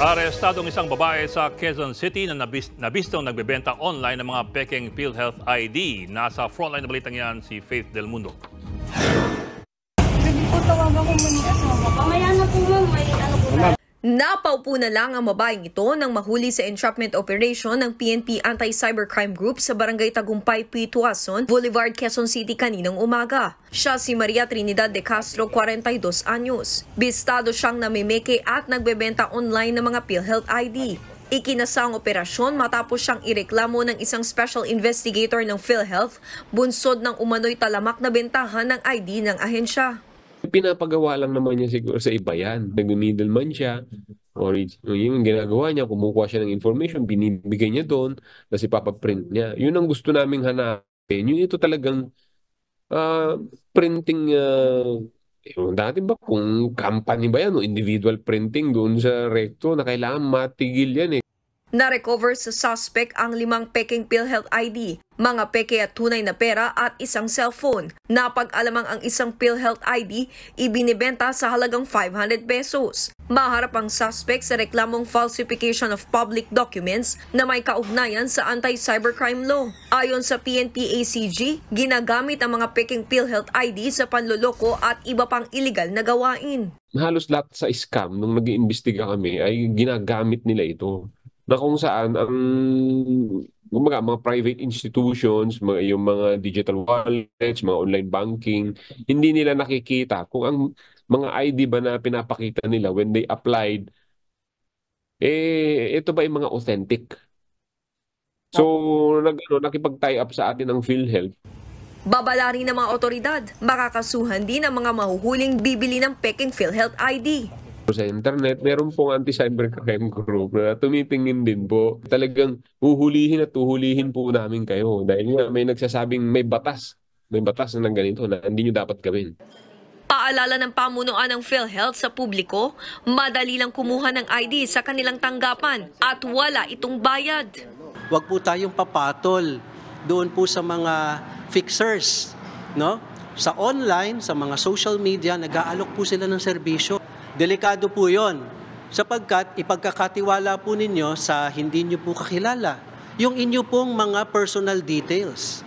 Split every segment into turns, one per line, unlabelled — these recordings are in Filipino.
Arestado ang isang babae sa Quezon City na nabis, nabistong nagbebenta online ng mga peking PhilHealth ID. Nasa frontline na balitang yan si Faith Del Mundo.
Hindi po tawag ako manias. Napaupo na lang ang babaeng ito nang mahuli sa entrapment operation ng PNP Anti-Cybercrime Group sa Barangay Tagumpay, Pituason, Boulevard, Quezon City kaninang umaga. Siya si Maria Trinidad de Castro, 42 anyos. Bistado siyang namimeke at nagbebenta online ng mga PhilHealth ID. Ikinasang operasyon matapos siyang ireklamo ng isang special investigator ng PhilHealth bunsod ng umano'y talamak na bentahan ng ID ng ahensya.
Pinapagawa lang naman niya siguro sa iba yan. Nag-middleman siya. Or yung ginagawa niya, kumukuha siya ng information, binibigay niya doon, tapos ipapaprint niya. Yun ang gusto naming hanapin. Yun ito talagang uh, printing uh, ah, yung dati ba kung company ba yan o individual printing doon sa recto na kailangan matigil yan eh
na-recover sa suspect ang limang peking PhilHealth ID, mga peke at tunay na pera at isang cellphone. Napag-alamang ang isang PhilHealth ID, ibinibenta sa halagang 500 pesos. Maharap ang suspect sa reklamong falsification of public documents na may kaugnayan sa anti-cybercrime law. Ayon sa PNP-ACG, ginagamit ang mga peking PhilHealth ID sa panloloko at iba pang illegal na gawain.
Halos lahat sa scam nung nag-iimbestiga kami ay ginagamit nila ito na kung saan ang mga, mga private institutions, mga, yung mga digital wallets, mga online banking, hindi nila nakikita kung ang mga ID ba na pinapakita nila when they applied, eh, ito ba yung mga authentic? So, nag, ano, nakipag-tie up sa atin ang PhilHealth.
Babala rin ng mga otoridad, makakasuhan din ang mga mahuhuling bibili ng peking PhilHealth ID
sa internet, meron pong anti-cybercrime group na tumitingin din po. Talagang huhulihin at uhulihin po namin kayo dahil nga may nagsasabing may batas, may batas na ng ganito na hindi nyo dapat gawin.
Paalala ng pamunuan ng PhilHealth sa publiko, madali lang kumuha ng ID sa kanilang tanggapan at wala itong bayad.
Huwag po tayong papatol doon po sa mga fixers, no? Sa online, sa mga social media, nag-aalok po sila ng serbisyo. Delikado po yon sapagkat ipagkakatiwala po ninyo sa hindi nyo po kakilala yung inyo pong mga personal details.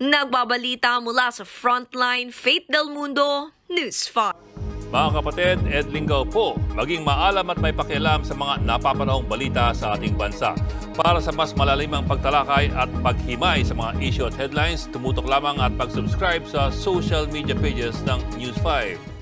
Nagbabalita mula sa Frontline, Faith Del Mundo, News 5.
Mga kapatid, Ed Linggaw po, maging maalam at may pakialam sa mga napapanahong balita sa ating bansa. Para sa mas malalimang pagtalakay at paghimay sa mga issue at headlines, tumutok lamang at pag-subscribe sa social media pages ng News 5.